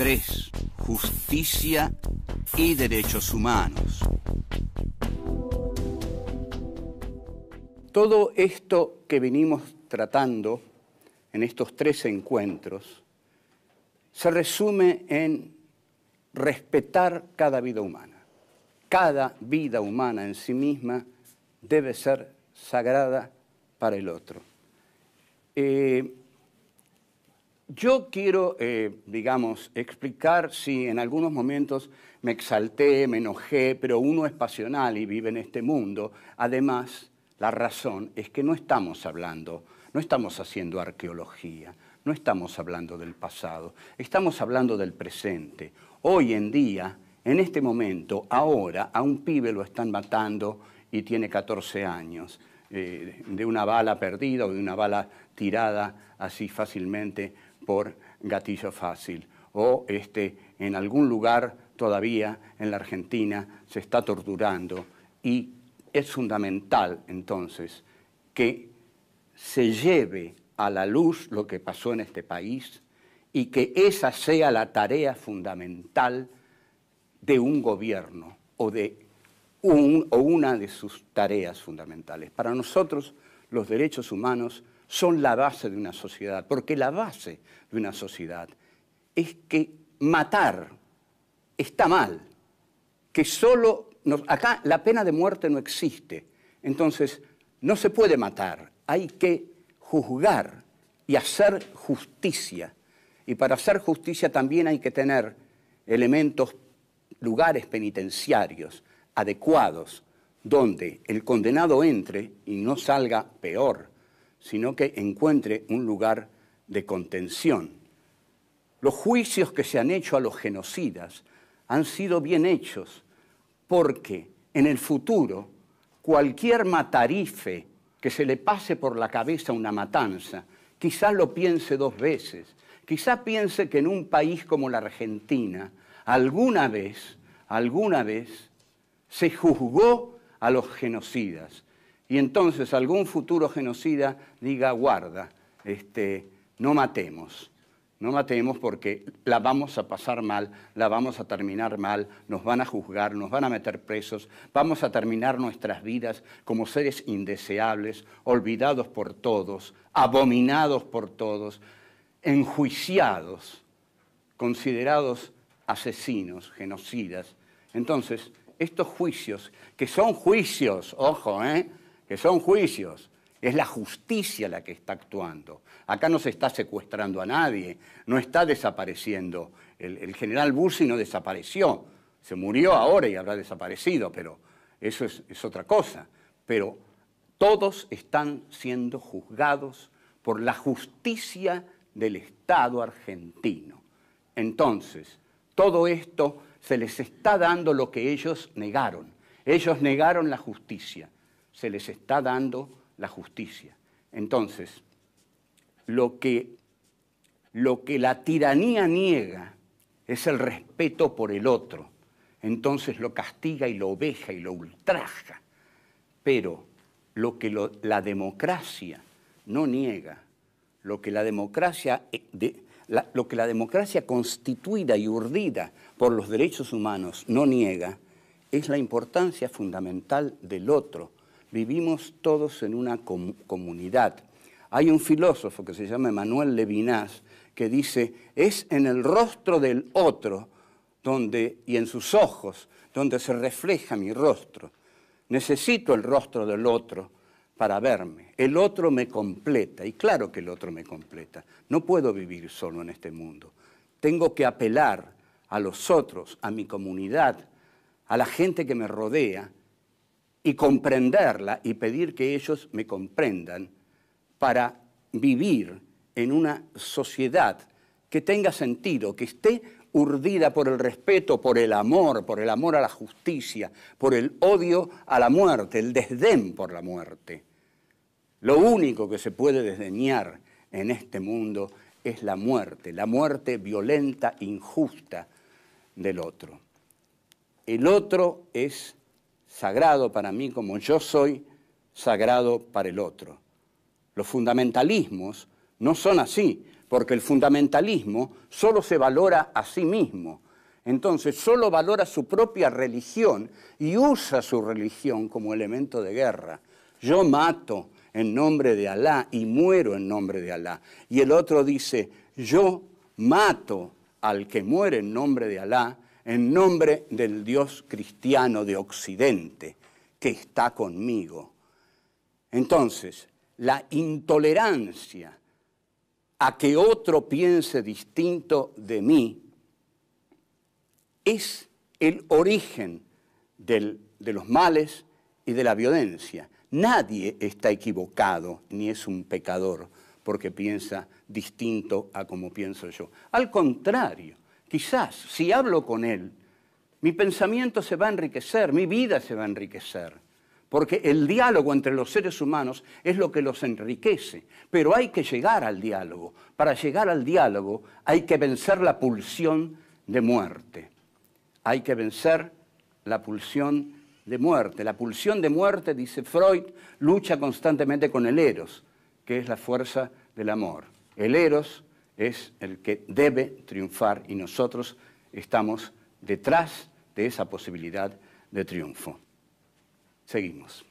3. Justicia y derechos humanos. Todo esto que venimos tratando en estos tres encuentros se resume en respetar cada vida humana. Cada vida humana en sí misma debe ser sagrada para el otro. Eh, yo quiero, eh, digamos, explicar si en algunos momentos me exalté, me enojé, pero uno es pasional y vive en este mundo. Además, la razón es que no estamos hablando, no estamos haciendo arqueología, no estamos hablando del pasado, estamos hablando del presente. Hoy en día, en este momento, ahora, a un pibe lo están matando y tiene 14 años, eh, de una bala perdida o de una bala tirada así fácilmente por gatillo fácil. O este, en algún lugar todavía en la Argentina se está torturando y es fundamental entonces que se lleve a la luz lo que pasó en este país y que esa sea la tarea fundamental de un gobierno o de un, o una de sus tareas fundamentales. Para nosotros los derechos humanos son la base de una sociedad, porque la base de una sociedad es que matar está mal, que solo... Nos, acá la pena de muerte no existe, entonces no se puede matar, hay que juzgar y hacer justicia. Y para hacer justicia también hay que tener elementos, lugares penitenciarios adecuados, donde el condenado entre y no salga peor sino que encuentre un lugar de contención. Los juicios que se han hecho a los genocidas han sido bien hechos porque en el futuro cualquier matarife que se le pase por la cabeza una matanza, quizás lo piense dos veces, quizás piense que en un país como la Argentina alguna vez, alguna vez se juzgó a los genocidas y entonces algún futuro genocida diga, guarda, este, no matemos, no matemos porque la vamos a pasar mal, la vamos a terminar mal, nos van a juzgar, nos van a meter presos, vamos a terminar nuestras vidas como seres indeseables, olvidados por todos, abominados por todos, enjuiciados, considerados asesinos, genocidas. Entonces, estos juicios, que son juicios, ojo, ¿eh? que son juicios. Es la justicia la que está actuando. Acá no se está secuestrando a nadie, no está desapareciendo. El, general Bursi no desapareció, se murió ahora y habrá desaparecido, pero eso es otra cosa. Pero todos están siendo juzgados por la justicia del Estado argentino. Entonces, todo esto se les está dando lo que ellos negaron. Ellos negaron la justicia se les está dando la justicia. Entonces, lo que, lo que la tiranía niega es el respeto por el otro. Entonces lo castiga y lo oveja y lo ultraja. Pero lo que la democracia no niega, lo que la democracia, eh, de, lo que la democracia constituida y urdida por los derechos humanos no niega, es la importancia fundamental del otro, vivimos todos en una comunidad. Hay un filósofo que se llama Manuel Levinas que dice, es en el rostro del otro donde, y en sus ojos donde se refleja mi rostro. Necesito el rostro del otro para verme. El otro me completa, y claro que el otro me completa. No puedo vivir solo en este mundo. Tengo que apelar a los otros, a mi comunidad, a la gente que me rodea, y comprenderla y pedir que ellos me comprendan para vivir en una sociedad que tenga sentido, que esté urdida por el respeto, por el amor, por el amor a la justicia, por el odio a la muerte, el desdén por la muerte. Lo único que se puede desdeñar en este mundo es la muerte, la muerte violenta, injusta del otro. El otro es sagrado para mí como yo soy sagrado para el otro. Los fundamentalismos no son así, porque el fundamentalismo solo se valora a sí mismo. Entonces solo valora su propia religión y usa su religión como elemento de guerra. Yo mato en nombre de Alá y muero en nombre de Alá. Y el otro dice, yo mato al que muere en nombre de Alá en nombre del Dios cristiano de Occidente que está conmigo. Entonces, la intolerancia a que otro piense distinto de mí es el origen de los males y de la violencia. Nadie está equivocado ni es un pecador porque piensa distinto a como pienso yo. Al contrario, Quizás si hablo con Él, mi pensamiento se va a enriquecer, mi vida se va a enriquecer, porque el diálogo entre los seres humanos es lo que los enriquece, pero hay que llegar al diálogo. Para llegar al diálogo hay que vencer la pulsión de muerte, hay que vencer la pulsión de muerte. La pulsión de muerte, dice Freud, lucha constantemente con el eros, que es la fuerza del amor. El eros es el que debe triunfar y nosotros estamos detrás de esa posibilidad de triunfo. Seguimos.